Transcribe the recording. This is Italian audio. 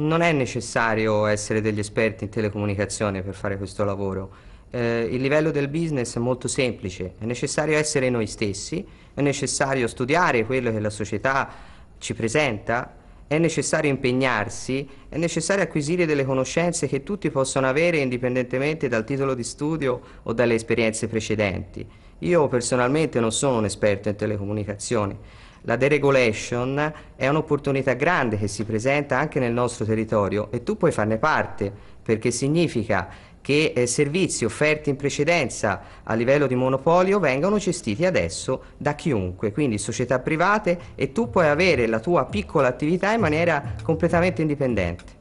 Non è necessario essere degli esperti in telecomunicazione per fare questo lavoro. Eh, il livello del business è molto semplice, è necessario essere noi stessi, è necessario studiare quello che la società ci presenta, è necessario impegnarsi, è necessario acquisire delle conoscenze che tutti possono avere indipendentemente dal titolo di studio o dalle esperienze precedenti. Io personalmente non sono un esperto in telecomunicazioni. La deregulation è un'opportunità grande che si presenta anche nel nostro territorio e tu puoi farne parte perché significa che eh, servizi offerti in precedenza a livello di monopolio vengono gestiti adesso da chiunque, quindi società private e tu puoi avere la tua piccola attività in maniera completamente indipendente.